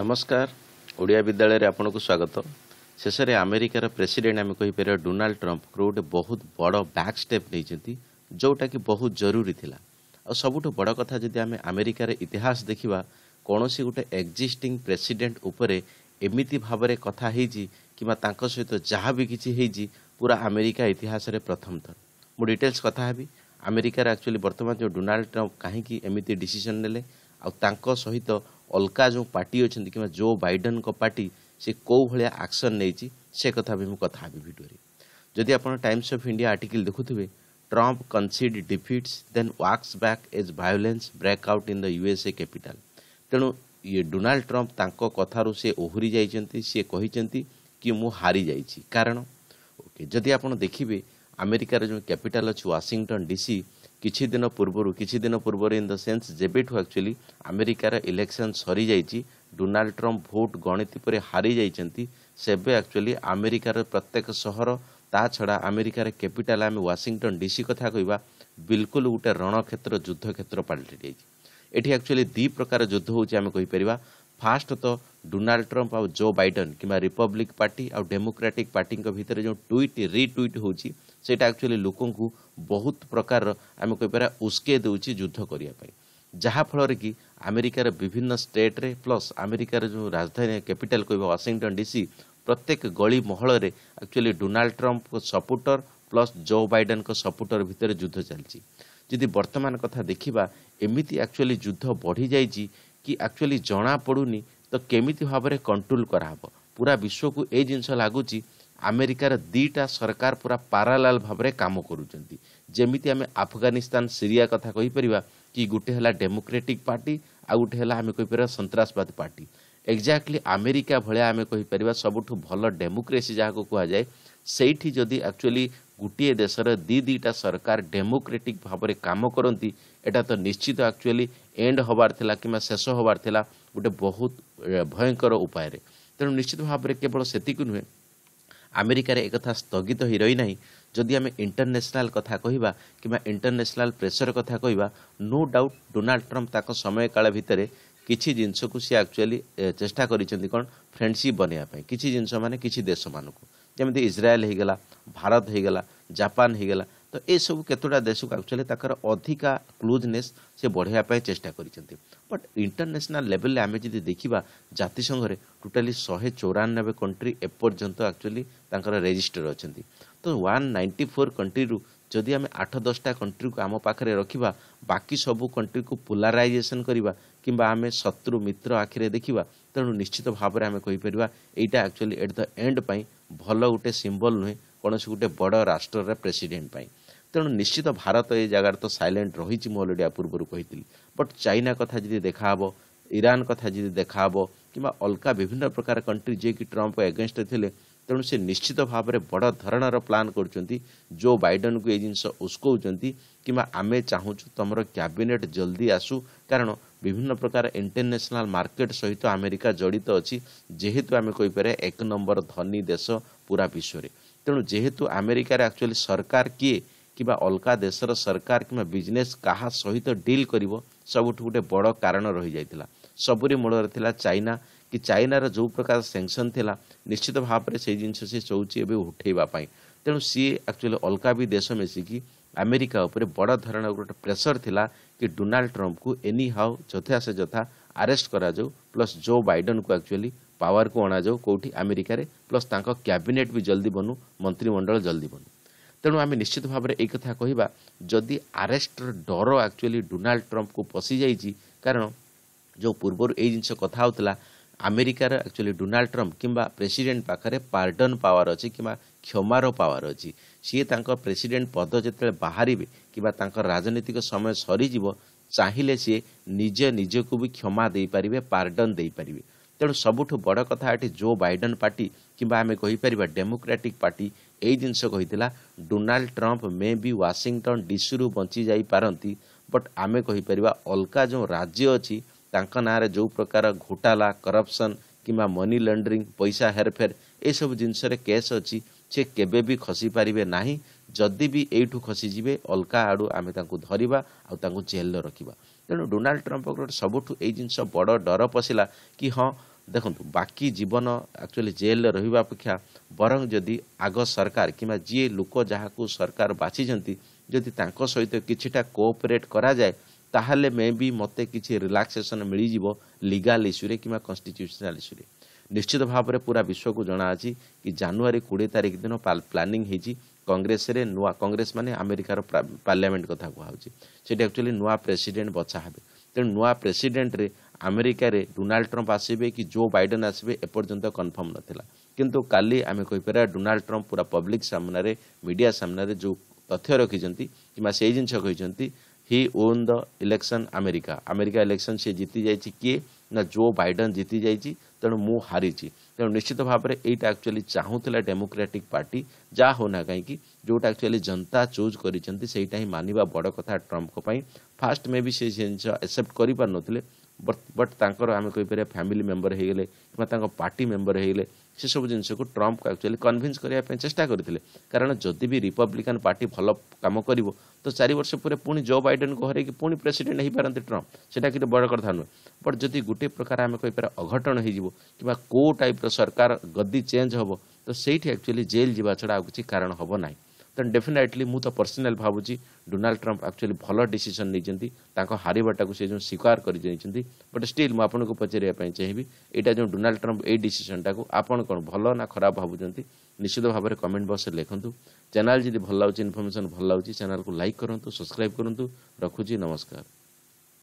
ନମସ୍କାର ଓଡ଼ିଆ ବିଦ୍ୟାଳୟରେ ଆପଣଙ୍କୁ ସ୍ୱାଗତ ଶେଷରେ ଆମେରିକାର ପ୍ରେସିଡେଣ୍ଟ ଆମେ କହିପାରିବା ଡୋନାଲ୍ଡ ଟ୍ରମ୍ପଙ୍କର ଗୋଟେ ବହୁତ ବଡ଼ ବ୍ୟାକ୍ ଷ୍ଟେପ୍ ନେଇଛନ୍ତି ଯେଉଁଟାକି ବହୁତ ଜରୁରୀ ଥିଲା ଆଉ ସବୁଠୁ ବଡ଼ କଥା ଯଦି ଆମେ ଆମେରିକାର ଇତିହାସ ଦେଖିବା କୌଣସି ଗୋଟେ ଏକ୍ଜିଷ୍ଟିଂ ପ୍ରେସିଡେଣ୍ଟ ଉପରେ ଏମିତି ଭାବରେ କଥା ହେଇଛି କିମ୍ବା ତାଙ୍କ ସହିତ ଯାହା ବି କିଛି ହେଇଛି ପୁରା ଆମେରିକା ଇତିହାସରେ ପ୍ରଥମ ଥର ମୁଁ ଡିଟେଲ୍ସ କଥା ହେବି ଆମେରିକାରେ ଆକ୍ଚୁଆଲି ବର୍ତ୍ତମାନ ଯେଉଁ ଡୋନାଲ୍ଡ ଟ୍ରମ୍ପ କାହିଁକି ଏମିତି ଡିସିସନ୍ ନେଲେ ଆଉ ତାଙ୍କ ସହିତ ଅଲଗା ଯେଉଁ ପାର୍ଟି ଅଛନ୍ତି କିମ୍ବା ଜୋ ବାଇଡେନ୍ଙ୍କ ପାର୍ଟି ସେ କେଉଁ ଭଳିଆ ଆକ୍ସନ୍ ନେଇଛି ସେ କଥା ବି ମୁଁ କଥା ହେବି ଭିଡ଼ିଓରେ ଯଦି ଆପଣ ଟାଇମ୍ସ ଅଫ୍ ଇଣ୍ଡିଆ ଆର୍ଟିକଲ୍ ଦେଖୁଥିବେ Trump concede defeats then walks back as violence break out in the USA capital ତେଣୁ ଇଏ ଡୋନାଲ୍ଡ ଟ୍ରମ୍ପ ତାଙ୍କ କଥାରୁ ସେ ଓହରି ଯାଇଛନ୍ତି ସିଏ କହିଛନ୍ତି କି ମୁଁ ହାରିଯାଇଛି କାରଣ ଓକେ ଯଦି ଆପଣ ଦେଖିବେ ଆମେରିକାର ଯେଉଁ କ୍ୟାପିଟାଲ୍ ଅଛି ୱାଶିଂଟନ୍ ଡିସି କିଛି ଦିନ ପୂର୍ବରୁ କିଛି ଦିନ ପୂର୍ବରୁ ଇନ୍ ଦ ସେନ୍ସ ଯେବେଠୁ ଆକ୍ଚୁଆଲି ଆମେରିକାର ଇଲେକ୍ସନ୍ ସରିଯାଇଛି ଡୋନାଲ୍ଡ ଟ୍ରମ୍ପ ଭୋଟ୍ ଗଣିତି ପରେ ହାରିଯାଇଛନ୍ତି ସେବେ ଆକ୍ଚୁଆଲି ଆମେରିକାର ପ୍ରତ୍ୟେକ ସହର ତା ଛଡ଼ା ଆମେରିକାର କ୍ୟାପିଟାଲ୍ ଆମେ ୱାଶିଂଟନ୍ ଡିସି କଥା କହିବା ବିଲକୁଲ ଗୋଟେ ରଣକ୍ଷେତ୍ର ଯୁଦ୍ଧ କ୍ଷେତ୍ର ପାଲଟି ଯାଇଛି ଏଠି ଆକ୍ଚୁଆଲି ଦୁଇ ପ୍ରକାର ଯୁଦ୍ଧ ହେଉଛି ଆମେ କହିପାରିବା ଫାଷ୍ଟ ତ ଡୋନାଲ୍ଡ ଟ୍ରମ୍ପ ଆଉ ଜୋ ବାଇଡେନ୍ କିମ୍ବା ରିପବ୍ଲିକ୍ ପାର୍ଟି ଆଉ ଡେମୋକ୍ରାଟିକ୍ ପାର୍ଟିଙ୍କ ଭିତରେ ଯେଉଁ ଟୁଇଟ୍ ରିଟ୍ୱିଟ୍ ହେଉଛି ସେଇଟା ଆକ୍ଚୁଆଲି ଲୋକଙ୍କୁ ବହୁତ ପ୍ରକାରର ଆମେ କହିପାରିବା ଉସ୍କେଇ ଦେଉଛି ଯୁଦ୍ଧ କରିବା ପାଇଁ ଯାହାଫଳରେ କି ଆମେରିକାର ବିଭିନ୍ନ ଷ୍ଟେଟ୍ରେ ପ୍ଲସ୍ ଆମେରିକାର ଯେଉଁ ରାଜଧାନୀ କ୍ୟାପିଟାଲ୍ କହିବା ୱାଶିଂଟନ୍ ଡିସି ପ୍ରତ୍ୟେକ ଗଳି ମହଳରେ ଆକ୍ଚୁଆଲି ଡୋନାଲ୍ଡ ଟ୍ରମ୍ପଙ୍କ ସପୋର୍ଟର ପ୍ଲସ୍ ଜୋ ବାଇଡେନଙ୍କ ସପୋର୍ଟର ଭିତରେ ଯୁଦ୍ଧ ଚାଲିଛି ଯଦି ବର୍ତ୍ତମାନ କଥା ଦେଖିବା ଏମିତି ଆକ୍ଚୁଆଲି ଯୁଦ୍ଧ ବଢ଼ିଯାଇଛି କି ଆକ୍ଚୁଆଲି ଜଣାପଡ଼ୁନି ତ କେମିତି ଭାବରେ କଣ୍ଟ୍ରୋଲ କରାହେବ ପୁରା ବିଶ୍ୱକୁ ଏଇ ଜିନିଷ ଲାଗୁଛି ଆମେରିକାର ଦୁଇଟା ସରକାର ପୁରା ପାରାଲାଲ ଭାବରେ କାମ କରୁଛନ୍ତି ଯେମିତି ଆମେ ଆଫଗାନିସ୍ତାନ ସିରିଆ କଥା କହିପାରିବା କି ଗୋଟେ ହେଲା ଡେମୋକ୍ରେଟିକ୍ ପାର୍ଟି ଆଉ ଗୋଟେ ହେଲା ଆମେ କହିପାରିବା ସନ୍ତାସବାଦ ପାର୍ଟି ଏକ୍ଜାକ୍ଟଲି ଆମେରିକା ଭଳିଆ ଆମେ କହିପାରିବା ସବୁଠୁ ଭଲ ଡେମୋକ୍ରେସି ଯାହାକୁ କୁହାଯାଏ ସେଇଠି ଯଦି ଆକ୍ଚୁଆଲି ଗୋଟିଏ ଦେଶର ଦୁଇ ଦୁଇଟା ସରକାର ଡେମୋକ୍ରେଟିକ୍ ଭାବରେ କାମ କରନ୍ତି ଏଟା ତ ନିଶ୍ଚିତ ଆକ୍ଚୁଆଲି ଏଣ୍ଡ ହେବାର ଥିଲା କିମ୍ବା ଶେଷ ହେବାର ଥିଲା ଗୋଟେ ବହୁତ ଭୟଙ୍କର ଉପାୟରେ ତେଣୁ ନିଶ୍ଚିତ ଭାବରେ କେବଳ ସେତିକି ନୁହେଁ ଆମେରିକାରେ ଏକଥା ସ୍ଥଗିତ ହୋଇ ରହିନାହିଁ ଯଦି ଆମେ ଇଣ୍ଟରନ୍ୟାସନାଲ କଥା କହିବା କିମ୍ବା ଇଣ୍ଟରନ୍ୟାସନାଲ ପ୍ରେସର କଥା କହିବା ନୋ ଡାଉଟ୍ ଡୋନାଲ୍ଡ ଟ୍ରମ୍ପ ତାଙ୍କ ସମୟକାଳ ଭିତରେ କିଛି ଜିନିଷକୁ ସିଏ ଆକ୍ଚୁଆଲି ଚେଷ୍ଟା କରିଛନ୍ତି କ'ଣ ଫ୍ରେଣ୍ଡସିପ୍ ବନେଇବା ପାଇଁ କିଛି ଜିନିଷ ମାନେ କିଛି ଦେଶମାନଙ୍କୁ ଯେମିତି ଇସ୍ରାଏଲ ହୋଇଗଲା ଭାରତ ହୋଇଗଲା ଜାପାନ ହୋଇଗଲା ତ ଏସବୁ କେତୋଟା ଦେଶକୁ ଆକ୍ଚୁଆଲି ତାଙ୍କର ଅଧିକା କ୍ଲୋଜନେସ୍ ସେ ବଢ଼ାଇବା ପାଇଁ ଚେଷ୍ଟା କରିଛନ୍ତି ବଟ୍ ଇଣ୍ଟରନ୍ୟାସନାଲ୍ ଲେଭେଲରେ ଆମେ ଯଦି ଦେଖିବା ଜାତିସଂଘରେ ଟୋଟାଲି ଶହେ ଚଉରାନବେ କଣ୍ଟ୍ରି ଏପର୍ଯ୍ୟନ୍ତ ଆକ୍ଚୁଆଲି ତାଙ୍କର ରେଜିଷ୍ଟର ଅଛନ୍ତି ତ ୱାନ୍ ନାଇଣ୍ଟି ଫୋର୍ କଣ୍ଟ୍ରିରୁ ଯଦି ଆମେ ଆଠ ଦଶଟା କଣ୍ଟ୍ରିକୁ ଆମ ପାଖରେ ରଖିବା ବାକି ସବୁ କଣ୍ଟ୍ରିକୁ ପୋଲାରାଇଜେସନ୍ କରିବା କିମ୍ବା ଆମେ ଶତ୍ରୁ ମିତ୍ର ଆଖିରେ ଦେଖିବା ତେଣୁ ନିଶ୍ଚିତ ଭାବରେ ଆମେ କହିପାରିବା ଏଇଟା ଆକ୍ଚୁଆଲି ଏଟ୍ ଦ ଏଣ୍ଡ ପାଇଁ ଭଲ ଗୋଟେ ସିମ୍ବଲ୍ ନୁହେଁ କୌଣସି ଗୋଟେ ବଡ଼ ରାଷ୍ଟ୍ରର ପ୍ରେସିଡେଣ୍ଟ ପାଇଁ ତେଣୁ ନିଶ୍ଚିତ ଭାରତ ଏ ଜାଗାରେ ତ ସାଇଲେଣ୍ଟ ରହିଛି ମୁଁ ଅଲରେଡ଼ି ପୂର୍ବରୁ କହିଥିଲି ବଟ୍ ଚାଇନା କଥା ଯଦି ଦେଖାହେବ ଇରାନ କଥା ଯଦି ଦେଖାହେବ କିମ୍ବା ଅଲଗା ବିଭିନ୍ନ ପ୍ରକାର କଣ୍ଟ୍ରି ଯିଏକି ଟ୍ରମ୍ପ ଏଗେନଷ୍ଟ ଥିଲେ ତେଣୁ ସେ ନିଶ୍ଚିତ ଭାବରେ ବଡ଼ ଧରଣର ପ୍ଲାନ୍ କରୁଛନ୍ତି ଜୋ ବାଇଡେନ୍କୁ ଏ ଜିନିଷ ଉସ୍କଉଛନ୍ତି କିମ୍ବା ଆମେ ଚାହୁଁଛୁ ତୁମର କ୍ୟାବିନେଟ୍ ଜଲ୍ଦି ଆସୁ କାରଣ ବିଭିନ୍ନ ପ୍ରକାର ଇଣ୍ଟରନ୍ୟାସନାଲ୍ ମାର୍କେଟ୍ ସହିତ ଆମେରିକା ଜଡ଼ିତ ଅଛି ଯେହେତୁ ଆମେ କହିପାରିବା ଏକ ନମ୍ବର ଧନୀ ଦେଶ ପୁରା ବିଶ୍ୱରେ ତେଣୁ ଯେହେତୁ ଆମେରିକାରେ ଆକ୍ଚୁଆଲି ସରକାର କିଏ କିମ୍ବା ଅଲଗା ଦେଶର ସରକାର କିମ୍ବା ବିଜନେସ୍ କାହା ସହିତ ଡିଲ୍ କରିବ ସବୁଠୁ ଗୋଟେ ବଡ଼ କାରଣ ରହିଯାଇଥିଲା ସବୁରି ମୂଳରେ ଥିଲା ଚାଇନା କି ଚାଇନାର ଯେଉଁ ପ୍ରକାର ସେଙ୍କସନ୍ ଥିଲା ନିଶ୍ଚିତ ଭାବରେ ସେଇ ଜିନିଷ ସେ ଚଉଛି ଏବେ ଉଠାଇବା ପାଇଁ ତେଣୁ ସିଏ ଆକ୍ଚୁଆଲି ଅଲଗା ବି ଦେଶ ମିଶିକି ଆମେରିକା ଉପରେ ବଡ଼ ଧରଣର ଗୋଟେ ପ୍ରେସର ଥିଲା କି ଡୋନାଲ୍ଡ ଟ୍ରମ୍ପକୁ ଏନି ହାଉ ଯଥା ସେ ଯଥା ଆରେଷ୍ଟ କରାଯାଉ ପ୍ଲସ୍ ଜୋ ବାଇଡେନ୍କୁ ଆକ୍ଚୁଆଲି ପାୱାରକୁ ଅଣାଯାଉ କେଉଁଠି ଆମେରିକାରେ ପ୍ଲସ୍ ତାଙ୍କ କ୍ୟାବିନେଟ୍ ବି ଜଲ୍ଦି ବନୁ ମନ୍ତ୍ରିମଣ୍ଡଳ ଜଲ୍ଦି ବନୁ ତେଣୁ ଆମେ ନିଶ୍ଚିତ ଭାବରେ ଏଇ କଥା କହିବା ଯଦି ଆରେଷ୍ଟର ଡର ଆକ୍ଚୁଆଲି ଡୋନାଲ୍ଡ ଟ୍ରମ୍ପକୁ ପଶିଯାଇଛି କାରଣ ଯେଉଁ ପୂର୍ବରୁ ଏଇ ଜିନିଷ କଥା ହେଉଥିଲା ଆମେରିକାର ଆକ୍ଚୁଆଲି ଡୋନାଲ୍ଡ ଟ୍ରମ୍ପ କିମ୍ବା ପ୍ରେସିଡେଣ୍ଟ ପାଖରେ ପାର୍ଡନ୍ ପାୱାର ଅଛି କିମ୍ବା କ୍ଷମାର ପାୱାର ଅଛି ସିଏ ତାଙ୍କ ପ୍ରେସିଡେଣ୍ଟ ପଦ ଯେତେବେଳେ ବାହାରିବେ କିମ୍ବା ତାଙ୍କ ରାଜନୈତିକ ସମୟ ସରିଯିବ ଚାହିଁଲେ ସିଏ ନିଜ ନିଜକୁ ବି କ୍ଷମା ଦେଇପାରିବେ ପାର୍ଡନ୍ ଦେଇପାରିବେ ତେଣୁ ସବୁଠୁ ବଡ଼ କଥା ଏଠି ଜୋ ବାଇଡେନ୍ ପାର୍ଟି କିମ୍ବା ଆମେ କହିପାରିବା ଡେମୋକ୍ରାଟିକ୍ ପାର୍ଟି ଏଇ ଜିନିଷ କହିଥିଲା Donald Trump maybe Washington ଡିସିରୁ ବଞ୍ଚି ଯାଇପାରନ୍ତି ବଟ୍ ଆମେ କହିପାରିବା ଅଲଗା ଯେଉଁ ରାଜ୍ୟ ଅଛି ତାଙ୍କ ନାଁରେ ଯେଉଁ ପ୍ରକାର ଘୋଟାଲା କରପସନ୍ କିମ୍ବା ମନି ଲଣ୍ଡରିଂ ପଇସା ହେରଫେର ଏସବୁ ଜିନିଷରେ କେସ୍ ଅଛି ସେ କେବେ ବି ଖସିପାରିବେ ନାହିଁ ଯଦି ବି ଏଇଠୁ ଖସିଯିବେ ଅଲଗା ଆଡ଼ୁ ଆମେ ତାଙ୍କୁ ଧରିବା ଆଉ ତାଙ୍କୁ ଜେଲ୍ରେ ରଖିବା ତେଣୁ ଡୋନାଲ୍ଡ ଟ୍ରମ୍ପଙ୍କ ସବୁଠୁ ଏଇ ଜିନିଷ ବଡ଼ ଡର ପଶିଲା କି ହଁ ଦେଖନ୍ତୁ ବାକି ଜୀବନ ଆକ୍ଚୁଆଲି ଜେଲ୍ରେ ରହିବା ଅପେକ୍ଷା ବରଂ ଯଦି ଆଗ ସରକାର କିମ୍ବା ଯିଏ ଲୋକ ଯାହାକୁ ସରକାର ବାଛିଛନ୍ତି ଯଦି ତାଙ୍କ ସହିତ କିଛିଟା କୋଅପରେଟ୍ କରାଯାଏ ତାହେଲେ ମେ ବି ମୋତେ କିଛି ରିଲାକ୍ସେସନ୍ ମିଳିଯିବ ଲିଗାଲ୍ ଇସ୍ୟୁରେ କିମ୍ବା କନଷ୍ଟିଚ୍ୟୁସନାଲ୍ ଇସ୍ୟୁରେ ନିଶ୍ଚିତ ଭାବରେ ପୁରା ବିଶ୍ୱକୁ ଜଣାଅଛି କି ଜାନୁଆରୀ କୋଡ଼ିଏ ତାରିଖ ଦିନ ପ୍ଲାନିଂ ହେଇଛି କଂଗ୍ରେସରେ ନୂଆ କଂଗ୍ରେସ ମାନେ ଆମେରିକାର ପାର୍ଲିଆମେଣ୍ଟ କଥା କୁହାହେଉଛି ସେଠି ଆକ୍ଚୁଆଲି ନୂଆ ପ୍ରେସିଡେଣ୍ଟ ବଛା ହେବେ ତେଣୁ ନୂଆ ପ୍ରେସିଡେଣ୍ଟରେ ଆମେରିକାରେ ଡୋନାଲ୍ଡ ଟ୍ରମ୍ପ ଆସିବେ କି ଜୋ ବାଇଡେନ୍ ଆସିବେ ଏପର୍ଯ୍ୟନ୍ତ କନଫର୍ମ ନଥିଲା କିନ୍ତୁ କାଲି ଆମେ କହିପାରିବା ଡୋନାଲ୍ଡ ଟ୍ରମ୍ପ ପୁରା ପବ୍ଲିକ ସାମ୍ନାରେ ମିଡ଼ିଆ ସାମ୍ନାରେ ଯେଉଁ ତଥ୍ୟ ରଖିଛନ୍ତି କିମ୍ବା ସେଇ ଜିନିଷ କହିଛନ୍ତି he won the election America America election ସେ ଜିତିଯାଇଛି କିଏ ନା ଜୋ ବାଇଡେନ୍ ଜିତିଯାଇଛି ତେଣୁ ମୁଁ ହାରିଛି ତେଣୁ ନିଶ୍ଚିତ ଭାବରେ ଏଇଟା ଆକ୍ଚୁଆଲି ଚାହୁଁଥିଲା ଡେମୋକ୍ରାଟିକ୍ ପାର୍ଟି ଯାହା ହେଉନା କାହିଁକି ଯେଉଁଟା ଆକ୍ଚୁଆଲି ଜନତା ଚୁଜ୍ କରିଛନ୍ତି ସେଇଟା ହିଁ ମାନିବା ବଡ଼ କଥା ଟ୍ରମ୍ପଙ୍କ ପାଇଁ ଫାଷ୍ଟ ମେ ବି ସେ ଜିନିଷ ଆକ୍ସେପ୍ଟ କରିପାରୁନଥିଲେ ବଟ୍ ତାଙ୍କର ଆମେ କହିପାରିବା ଫ୍ୟାମିଲି ମେମ୍ବର ହେଇଗଲେ କିମ୍ବା ତାଙ୍କ ପାର୍ଟି ମେମ୍ବର ହେଇଗଲେ ସେସବୁ ଜିନିଷକୁ ଟ୍ରମ୍ପ୍ ଆକ୍ଚୁଆଲି କନଭିନ୍ସ କରିବା ପାଇଁ ଚେଷ୍ଟା କରିଥିଲେ କାରଣ ଯଦି ବି ରିପବ୍ଲିକାନ୍ ପାର୍ଟି ଭଲ କାମ କରିବ ତ ଚାରି ବର୍ଷ ପରେ ପୁଣି ଜୋ ବାଇଡେନ୍କୁ ହରେଇକି ପୁଣି ପ୍ରେସିଡେଣ୍ଟ ହେଇପାରନ୍ତି ଟ୍ରମ୍ପ୍ ସେଟା କିନ୍ତୁ ବଡ଼ କଥା ନୁହେଁ ବଟ୍ ଯଦି ଗୋଟିଏ ପ୍ରକାର ଆମେ କହିପାରିବା ଅଘଟଣ ହେଇଯିବ କିମ୍ବା କେଉଁ ଟାଇପ୍ର ସରକାର ଗଦି ଚେଞ୍ଜ ହେବ ତ ସେଇଠି ଆକ୍ଚୁଆଲି ଜେଲ୍ ଯିବା ଛଡ଼ା ଆଉ କିଛି କାରଣ ହେବ ନାହିଁ ତେଣୁ ଡେଫିନେଟଲି ମୁଁ ତ ପର୍ସନାଲି ଭାବୁଛି ଡୋନାଲ୍ଡ ଟ୍ରମ୍ପ ଆକ୍ଚୁଆଲି ଭଲ ଡିସିସନ୍ ନେଇଛନ୍ତି ତାଙ୍କ ହାରିବାଟାକୁ ସେ ଯେଉଁ ସ୍ୱୀକାର କରିଦେଇଛନ୍ତି ବଟ୍ ଷ୍ଟିଲ୍ ମୁଁ ଆପଣଙ୍କୁ ପଚାରିବା ପାଇଁ ଚାହିଁବି ଏଇଟା ଯେଉଁ ଡୋନାଲ୍ଡ ଟ୍ରମ୍ପ ଏଇ ଡିସିସନ୍ଟାକୁ ଆପଣ କ'ଣ ଭଲ ନା ଖରାପ ଭାବୁଛନ୍ତି ନିଶ୍ଚିତ ଭାବରେ କମେଣ୍ଟ ବକ୍ସରେ ଲେଖନ୍ତୁ ଚ୍ୟାନେଲ୍ ଯଦି ଭଲ ଲାଗୁଛି ଇନଫର୍ମେସନ୍ ଭଲ ଲାଗୁଛି ଚ୍ୟାନେଲ୍କୁ ଲାଇକ୍ କରନ୍ତୁ ସବସ୍କ୍ରାଇବ୍ କରନ୍ତୁ ରଖୁଛି ନମସ୍କାର